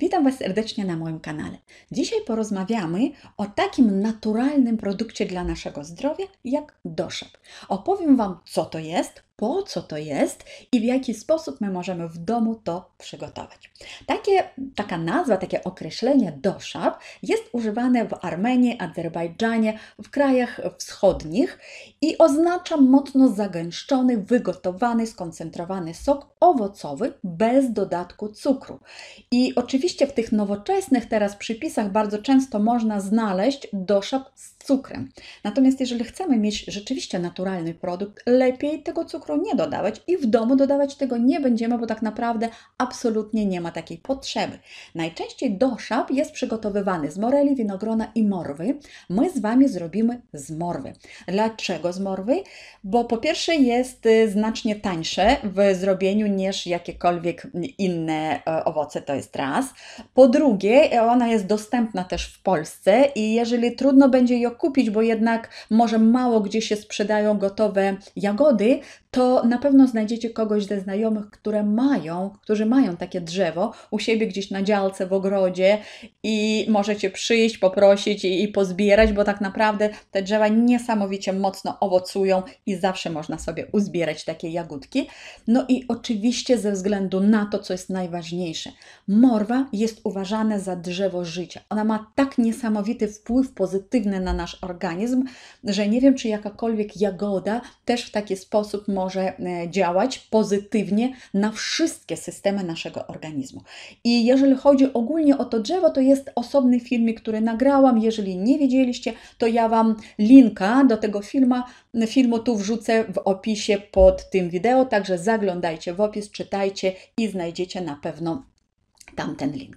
Witam Was serdecznie na moim kanale. Dzisiaj porozmawiamy o takim naturalnym produkcie dla naszego zdrowia jak doszek. Opowiem Wam, co to jest, po co to jest i w jaki sposób my możemy w domu to przygotować. Takie, taka nazwa, takie określenie doszab jest używane w Armenii, Azerbejdżanie, w krajach wschodnich i oznacza mocno zagęszczony, wygotowany, skoncentrowany sok owocowy bez dodatku cukru. I oczywiście w tych nowoczesnych teraz przypisach bardzo często można znaleźć doszab z cukrem. Natomiast jeżeli chcemy mieć rzeczywiście naturalny produkt, lepiej tego cukru nie dodawać i w domu dodawać tego nie będziemy, bo tak naprawdę absolutnie nie ma takiej potrzeby. Najczęściej doszab jest przygotowywany z moreli, winogrona i morwy. My z Wami zrobimy z morwy. Dlaczego z morwy? Bo po pierwsze jest y, znacznie tańsze w zrobieniu niż jakiekolwiek inne e, owoce, to jest raz. Po drugie, e, ona jest dostępna też w Polsce i jeżeli trudno będzie ją kupić, bo jednak może mało gdzie się sprzedają gotowe jagody, to na pewno znajdziecie kogoś ze znajomych, które mają, którzy mają takie drzewo u siebie gdzieś na działce, w ogrodzie i możecie przyjść, poprosić i, i pozbierać, bo tak naprawdę te drzewa niesamowicie mocno owocują i zawsze można sobie uzbierać takie jagódki. No i oczywiście ze względu na to, co jest najważniejsze, morwa jest uważane za drzewo życia. Ona ma tak niesamowity wpływ pozytywny na nasz nasz organizm, że nie wiem, czy jakakolwiek jagoda też w taki sposób może e, działać pozytywnie na wszystkie systemy naszego organizmu. I jeżeli chodzi ogólnie o to drzewo, to jest osobny filmik, który nagrałam. Jeżeli nie wiedzieliście, to ja Wam linka do tego filma, filmu tu wrzucę w opisie pod tym wideo, także zaglądajcie w opis, czytajcie i znajdziecie na pewno tamten link.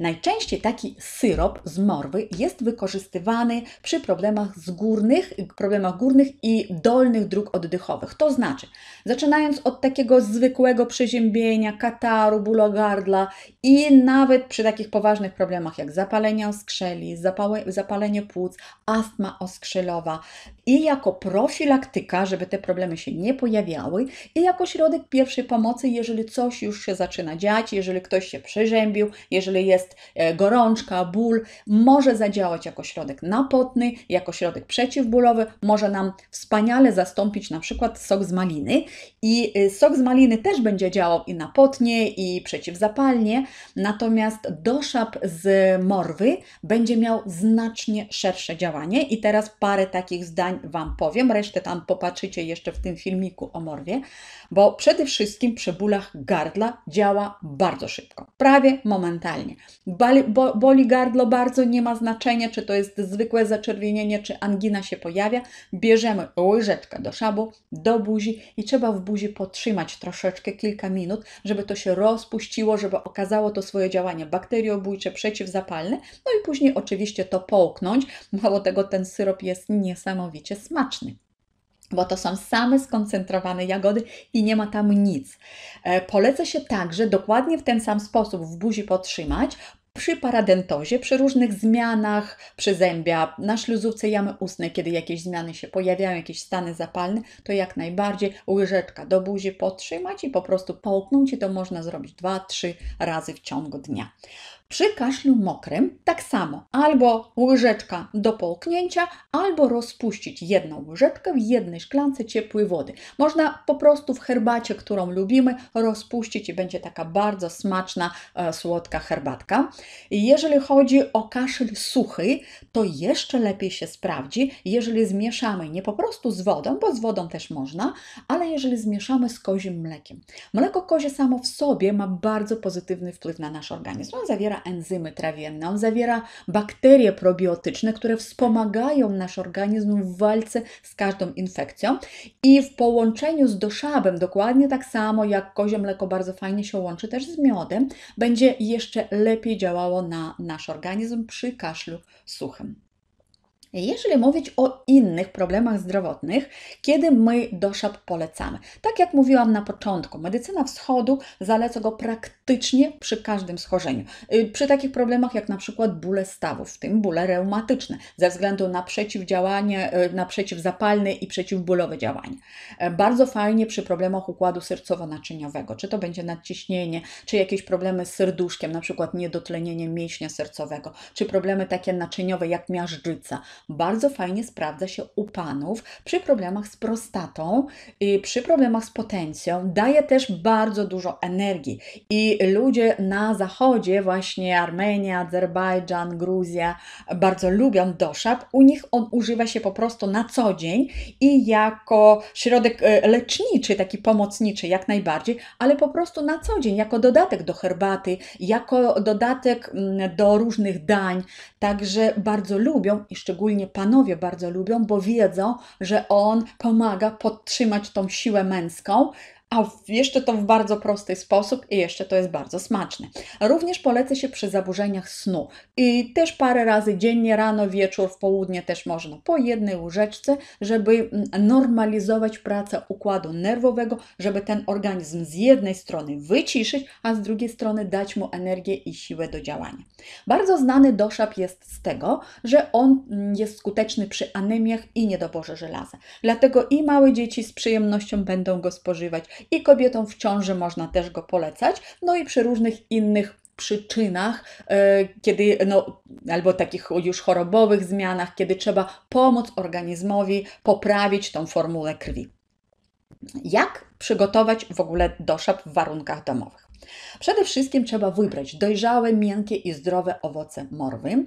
Najczęściej taki syrop z morwy jest wykorzystywany przy problemach z górnych, problemach górnych i dolnych dróg oddechowych. To znaczy, zaczynając od takiego zwykłego przeziębienia, kataru, bólu gardla i nawet przy takich poważnych problemach jak zapalenia oskrzeli, zapałe, zapalenie płuc, astma oskrzelowa i jako profilaktyka, żeby te problemy się nie pojawiały, i jako środek pierwszej pomocy, jeżeli coś już się zaczyna dziać, jeżeli ktoś się przeziębił, jeżeli jest e, gorączka, ból, może zadziałać jako środek napotny, jako środek przeciwbólowy, może nam wspaniale zastąpić na przykład sok z maliny i y, sok z maliny też będzie działał i napotnie, i przeciwzapalnie, natomiast doszap z morwy będzie miał znacznie szersze działanie i teraz parę takich zdań Wam powiem, resztę tam popatrzycie jeszcze w tym filmiku o morwie, bo przede wszystkim przy bólach gardła działa bardzo szybko, prawie momentalnie. boli gardło bardzo, nie ma znaczenia, czy to jest zwykłe zaczerwienienie, czy angina się pojawia. Bierzemy łyżeczkę do szabu, do buzi i trzeba w buzi potrzymać troszeczkę, kilka minut, żeby to się rozpuściło, żeby okazało to swoje działanie bakteriobójcze, przeciwzapalne, no i później oczywiście to połknąć. Mało tego, ten syrop jest niesamowity wyśmienicie smaczny bo to są same skoncentrowane jagody i nie ma tam nic. E, polecę się także dokładnie w ten sam sposób w buzi podtrzymać, przy paradentozie, przy różnych zmianach przy zębia, na śluzówce jamy ustnej, kiedy jakieś zmiany się pojawiają, jakieś stany zapalne, to jak najbardziej łyżeczka do buzi podtrzymać i po prostu połknąć i to można zrobić 2-3 razy w ciągu dnia. Przy kaszlu mokrym tak samo, albo łyżeczka do połknięcia, albo rozpuścić jedną łyżeczkę w jednej szklance ciepłej wody. Można po prostu w herbacie, którą lubimy, rozpuścić i będzie taka bardzo smaczna, e, słodka herbatka. Jeżeli chodzi o kaszel suchy, to jeszcze lepiej się sprawdzi, jeżeli zmieszamy nie po prostu z wodą, bo z wodą też można, ale jeżeli zmieszamy z kozim mlekiem. Mleko kozie samo w sobie ma bardzo pozytywny wpływ na nasz organizm. On zawiera enzymy trawienną, zawiera bakterie probiotyczne, które wspomagają nasz organizm w walce z każdą infekcją i w połączeniu z doszabem, dokładnie tak samo jak kozie mleko bardzo fajnie się łączy też z miodem, będzie jeszcze lepiej działało na nasz organizm przy kaszlu suchym. Jeżeli mówić o innych problemach zdrowotnych, kiedy my doszap polecamy? Tak jak mówiłam na początku, medycyna wschodu zaleca go praktycznie przy każdym schorzeniu. Y, przy takich problemach jak na przykład bóle stawów, w tym bóle reumatyczne, ze względu na przeciwdziałanie, y, na przeciwzapalne i przeciwbólowe działanie. Bardzo fajnie przy problemach układu sercowo-naczyniowego, czy to będzie nadciśnienie, czy jakieś problemy z serduszkiem, na przykład niedotlenienie mięśnia sercowego, czy problemy takie naczyniowe jak miażdżyca, bardzo fajnie sprawdza się u panów przy problemach z prostatą, przy problemach z potencją. Daje też bardzo dużo energii i ludzie na zachodzie, właśnie Armenia, Azerbejdżan, Gruzja, bardzo lubią doszap. U nich on używa się po prostu na co dzień i jako środek e, leczniczy, taki pomocniczy jak najbardziej, ale po prostu na co dzień, jako dodatek do herbaty, jako dodatek mm, do różnych dań. Także bardzo lubią i szczególnie szczególnie panowie bardzo lubią, bo wiedzą, że on pomaga podtrzymać tą siłę męską, a jeszcze to w bardzo prosty sposób i jeszcze to jest bardzo smaczne. Również polecę się przy zaburzeniach snu i też parę razy dziennie, rano, wieczór, w południe też można po jednej łyżeczce, żeby mm, normalizować pracę układu nerwowego, żeby ten organizm z jednej strony wyciszyć, a z drugiej strony dać mu energię i siłę do działania. Bardzo znany doszap jest z tego, że on mm, jest skuteczny przy anemiach i niedoborze żelaza. Dlatego i małe dzieci z przyjemnością będą go spożywać i kobietom w ciąży można też go polecać, no i przy różnych innych przyczynach, e, kiedy, no, albo takich już chorobowych zmianach, kiedy trzeba pomóc organizmowi poprawić tą formułę krwi. Jak przygotować w ogóle doszap w warunkach domowych? Przede wszystkim trzeba wybrać dojrzałe, miękkie i zdrowe owoce morwy.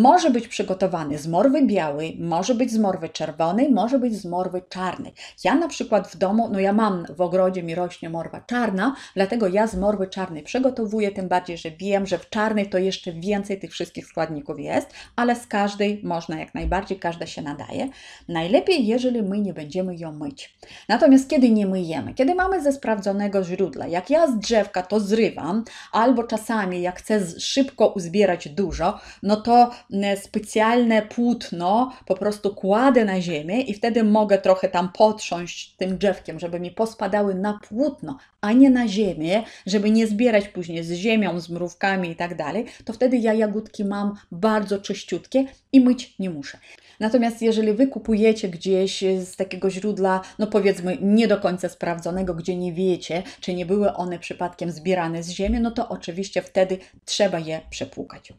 Może być przygotowany z morwy białej, może być z morwy czerwonej, może być z morwy czarnej. Ja na przykład w domu, no ja mam w ogrodzie mi rośnie morwa czarna, dlatego ja z morwy czarnej przygotowuję, tym bardziej, że wiem, że w czarnej to jeszcze więcej tych wszystkich składników jest, ale z każdej można jak najbardziej, każda się nadaje. Najlepiej, jeżeli my nie będziemy ją myć. Natomiast kiedy nie myjemy, kiedy mamy ze sprawdzonego źródła, jak ja z drzewka to zrywam, albo czasami jak chcę szybko uzbierać dużo, no to mm, specjalne płótno po prostu kładę na ziemię i wtedy mogę trochę tam potrząść tym drzewkiem, żeby mi pospadały na płótno, a nie na ziemię, żeby nie zbierać później z ziemią, z mrówkami i tak dalej, to wtedy ja jagódki mam bardzo czyściutkie i myć nie muszę. Natomiast jeżeli wy kupujecie gdzieś e, z takiego źródła, no powiedzmy nie do końca sprawdzonego, gdzie nie wiecie, czy nie były one przypadkiem zbierane z ziemi, no to oczywiście wtedy trzeba je przepłukać.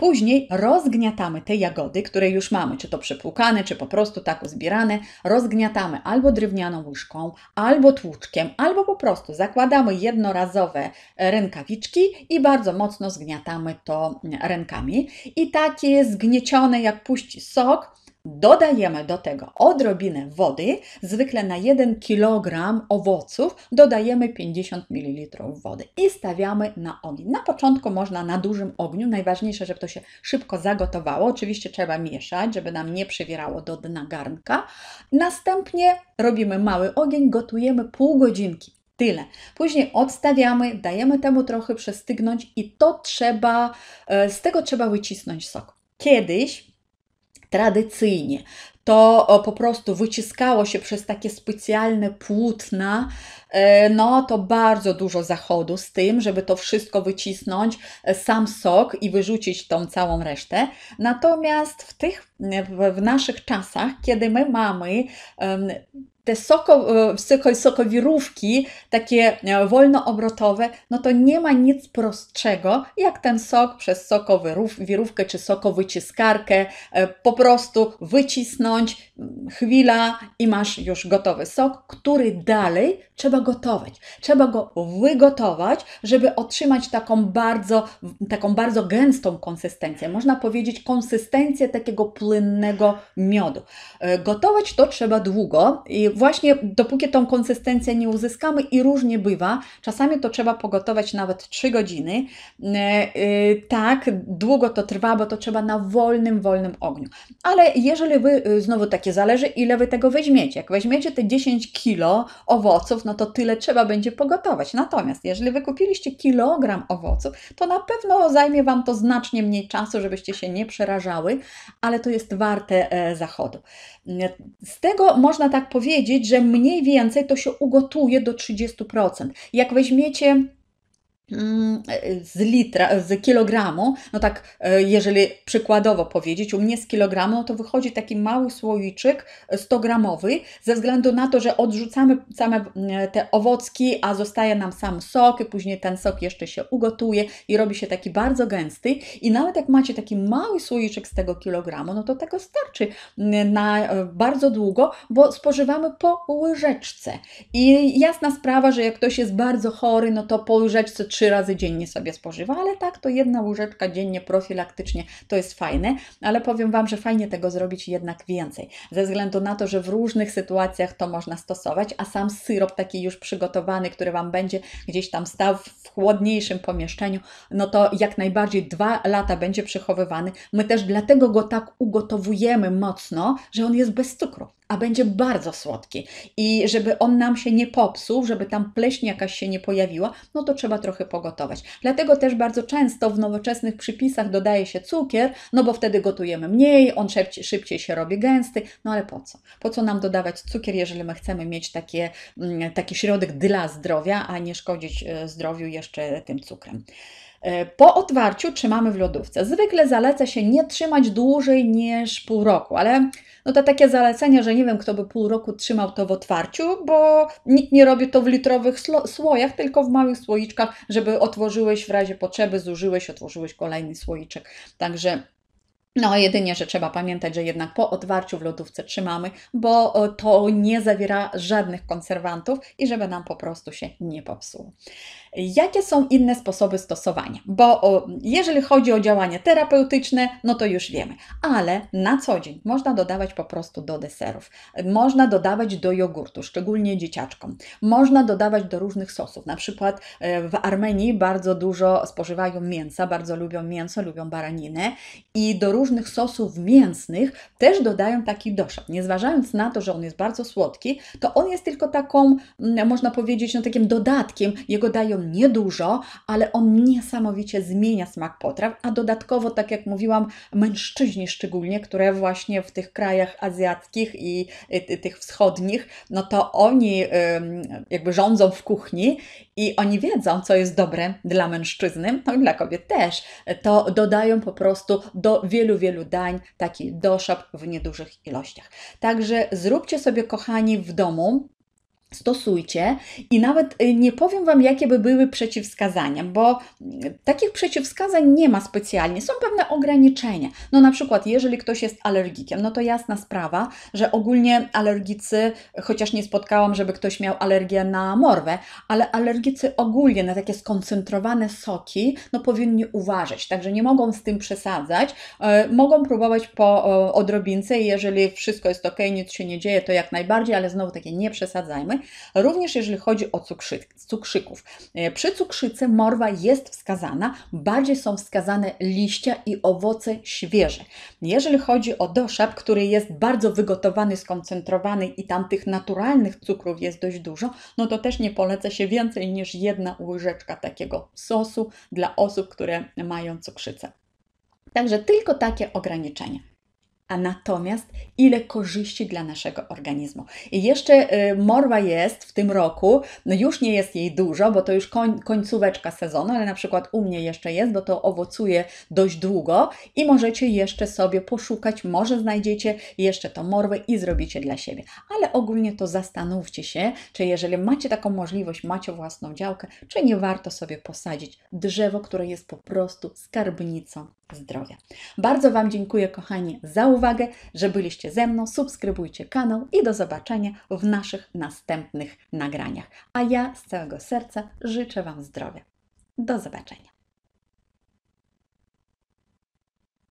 Później rozgniatamy te jagody, które już mamy, czy to przepłukane, czy po prostu tak uzbierane, rozgniatamy albo drewnianą łyżką, albo tłuczkiem, albo po prostu zakładamy jednorazowe rękawiczki i bardzo mocno zgniatamy to rękami. I takie zgniecione, jak puści sok, Dodajemy do tego odrobinę wody, zwykle na 1 kg owoców dodajemy 50 ml wody i stawiamy na ogień. Na początku można na dużym ogniu, najważniejsze, żeby to się szybko zagotowało. Oczywiście trzeba mieszać, żeby nam nie przywierało do dna garnka. Następnie robimy mały ogień, gotujemy pół godzinki. Tyle. Później odstawiamy, dajemy temu trochę przestygnąć i to trzeba, e, z tego trzeba wycisnąć sok. Kiedyś tradycyjnie. To po prostu wyciskało się przez takie specjalne płótna, e, no to bardzo dużo zachodu z tym, żeby to wszystko wycisnąć, e, sam sok i wyrzucić tą całą resztę. Natomiast w tych, w naszych czasach, kiedy my mamy te soko, e, sokowirówki, takie e, wolnoobrotowe, no to nie ma nic prostszego, jak ten sok przez sokowirówkę czy sokowyciskarkę e, po prostu wycisnąć, mm, chwila i masz już gotowy sok, który dalej trzeba gotować. Trzeba go wygotować, żeby otrzymać taką bardzo, taką bardzo gęstą konsystencję. Można powiedzieć konsystencję takiego płynnego miodu. Gotować to trzeba długo i właśnie dopóki tą konsystencję nie uzyskamy i różnie bywa, czasami to trzeba pogotować nawet 3 godziny. E, e, tak, długo to trwa, bo to trzeba na wolnym, wolnym ogniu. Ale jeżeli Wy, e, znowu takie zależy, ile Wy tego weźmiecie. Jak weźmiecie te 10 kilo owoców, no to tyle trzeba będzie pogotować. Natomiast jeżeli Wy kupiliście kilogram owoców, to na pewno zajmie Wam to znacznie mniej czasu, żebyście się nie przerażały, ale to jest warte zachodu. Z tego można tak powiedzieć, wiedzieć, że mniej więcej to się ugotuje do 30%. Jak weźmiecie Mm, e, z litra, e, z kilogramu, no tak, e, jeżeli przykładowo powiedzieć, u mnie z kilogramu to wychodzi taki mały słoiczek 100-gramowy, ze względu na to, że odrzucamy same mm, te owocki, a zostaje nam sam sok, i później ten sok jeszcze się ugotuje i robi się taki bardzo gęsty. I nawet jak macie taki mały słoiczek z tego kilogramu, no to tego starczy mm, na bardzo długo, bo spożywamy po łyżeczce. I jasna sprawa, że jak ktoś jest bardzo chory, no to po łyżeczce trzeba trzy razy dziennie sobie spożywa, ale tak, to jedna łyżeczka dziennie profilaktycznie to jest fajne, ale powiem Wam, że fajnie tego zrobić jednak więcej, ze względu na to, że w różnych sytuacjach to można stosować, a sam syrop taki już przygotowany, który Wam będzie gdzieś tam stał w chłodniejszym pomieszczeniu, no to jak najbardziej dwa lata będzie przechowywany. My też dlatego go tak ugotowujemy mocno, że on jest bez cukru a będzie bardzo słodki. I żeby on nam się nie popsuł, żeby tam pleśń jakaś się nie pojawiła, no to trzeba trochę pogotować. Dlatego też bardzo często w nowoczesnych przypisach dodaje się cukier, no bo wtedy gotujemy mniej, on szybciej, szybciej się robi gęsty, no ale po co? Po co nam dodawać cukier, jeżeli my chcemy mieć takie, mm, taki środek dla zdrowia, a nie szkodzić e, zdrowiu jeszcze tym cukrem. E, po otwarciu trzymamy w lodówce. Zwykle zaleca się nie trzymać dłużej niż pół roku, ale no to takie zalecenie, że nie nie wiem, kto by pół roku trzymał to w otwarciu, bo nikt nie robi to w litrowych słojach, tylko w małych słoiczkach, żeby otworzyłeś w razie potrzeby, zużyłeś, otworzyłeś kolejny słoiczek. Także no, jedynie, że trzeba pamiętać, że jednak po otwarciu w lodówce trzymamy, bo e, to nie zawiera żadnych konserwantów i żeby nam po prostu się nie popsuło. Jakie są inne sposoby stosowania? Bo o, jeżeli chodzi o działanie terapeutyczne, no to już wiemy, ale na co dzień można dodawać po prostu do deserów, można dodawać do jogurtu, szczególnie dzieciaczkom, można dodawać do różnych sosów. Na przykład e, w Armenii bardzo dużo spożywają mięsa, bardzo lubią mięso, lubią baraninę i do różnych sosów mięsnych też dodają taki doszat. Nie zważając na to, że on jest bardzo słodki, to on jest tylko taką, mm, można powiedzieć, no takim dodatkiem. Jego dają niedużo, ale on niesamowicie zmienia smak potraw, a dodatkowo, tak jak mówiłam, mężczyźni szczególnie, które właśnie w tych krajach azjackich i tych wschodnich, no to oni jakby rządzą w kuchni i oni wiedzą, co jest dobre dla mężczyzny, no i dla kobiet też, to dodają po prostu do wielu, wielu dań taki doszap w niedużych ilościach. Także zróbcie sobie, kochani, w domu stosujcie i nawet y, nie powiem Wam, jakie by były przeciwwskazania, bo mm, takich przeciwwskazań nie ma specjalnie, są pewne ograniczenia. No na przykład, jeżeli ktoś jest alergikiem, no to jasna sprawa, że ogólnie alergicy, chociaż nie spotkałam, żeby ktoś miał alergię na morwę, ale alergicy ogólnie na takie skoncentrowane soki, no powinni uważać, także nie mogą z tym przesadzać, e, mogą próbować po e, odrobince i jeżeli wszystko jest ok, nic się nie dzieje, to jak najbardziej, ale znowu takie nie przesadzajmy również jeżeli chodzi o cukrzy, cukrzyków. E, przy cukrzycy morwa jest wskazana, bardziej są wskazane liścia i owoce świeże. Jeżeli chodzi o doszap, który jest bardzo wygotowany, skoncentrowany i tam tych naturalnych cukrów jest dość dużo, no to też nie poleca się więcej niż jedna łyżeczka takiego sosu dla osób, które mają cukrzycę. Także tylko takie ograniczenia a natomiast ile korzyści dla naszego organizmu. I jeszcze y, morwa jest w tym roku, no już nie jest jej dużo, bo to już koń, końcóweczka sezonu, ale na przykład u mnie jeszcze jest, bo to owocuje dość długo i możecie jeszcze sobie poszukać, może znajdziecie jeszcze tą morwę i zrobicie dla siebie. Ale ogólnie to zastanówcie się, czy jeżeli macie taką możliwość, macie własną działkę, czy nie warto sobie posadzić drzewo, które jest po prostu skarbnicą zdrowia. Bardzo Wam dziękuję, kochani, za uwagę, że byliście ze mną. Subskrybujcie kanał i do zobaczenia w naszych następnych nagraniach. A ja z całego serca życzę Wam zdrowia. Do zobaczenia.